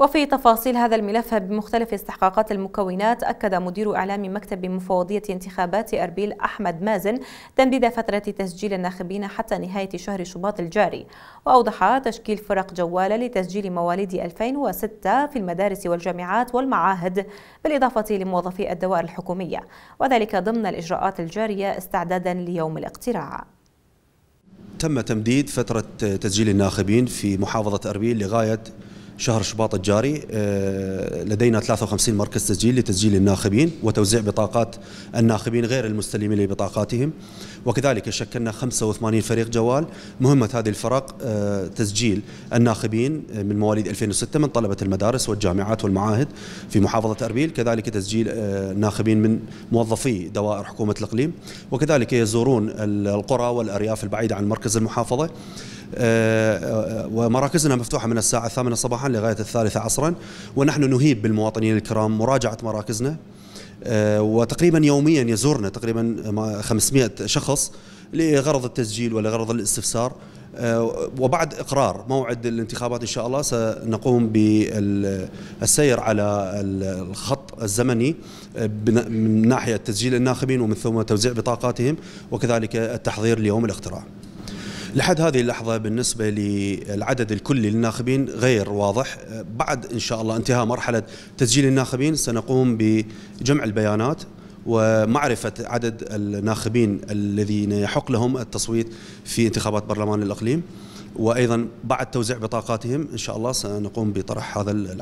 وفي تفاصيل هذا الملف بمختلف استحقاقات المكونات أكد مدير إعلام مكتب مفوضية انتخابات أربيل أحمد مازن تمديد فترة تسجيل الناخبين حتى نهاية شهر شباط الجاري وأوضح تشكيل فرق جوالة لتسجيل مواليد 2006 في المدارس والجامعات والمعاهد بالإضافة لموظفي الدوائر الحكومية وذلك ضمن الإجراءات الجارية استعدادا ليوم الاقتراع تم تمديد فترة تسجيل الناخبين في محافظة أربيل لغاية شهر شباط الجاري آه، لدينا 53 مركز تسجيل لتسجيل الناخبين وتوزيع بطاقات الناخبين غير المستلمين لبطاقاتهم وكذلك شكلنا 85 فريق جوال مهمة هذه الفرق آه، تسجيل الناخبين آه، من مواليد 2006 من طلبة المدارس والجامعات والمعاهد في محافظة أربيل كذلك تسجيل الناخبين من موظفي دوائر حكومة الإقليم وكذلك يزورون القرى والأرياف البعيدة عن مركز المحافظة آه، آه، ومراكزنا مفتوحة من الساعة الثامنة صباحا لغاية الثالثة عصرا ونحن نهيب بالمواطنين الكرام مراجعة مراكزنا آه، وتقريبا يوميا يزورنا تقريبا 500 شخص لغرض التسجيل ولغرض الاستفسار وبعد اقرار موعد الانتخابات ان شاء الله سنقوم بالسير على الخط الزمني من ناحيه تسجيل الناخبين ومن ثم توزيع بطاقاتهم وكذلك التحضير ليوم الاقتراع لحد هذه اللحظة بالنسبة للعدد الكلي للناخبين غير واضح أه، بعد إن شاء الله انتهاء مرحلة تسجيل الناخبين سنقوم بجمع البيانات ومعرفة عدد الناخبين الذين يحق لهم التصويت في انتخابات برلمان الأقليم وأيضا بعد توزيع بطاقاتهم إن شاء الله سنقوم بطرح هذا العدد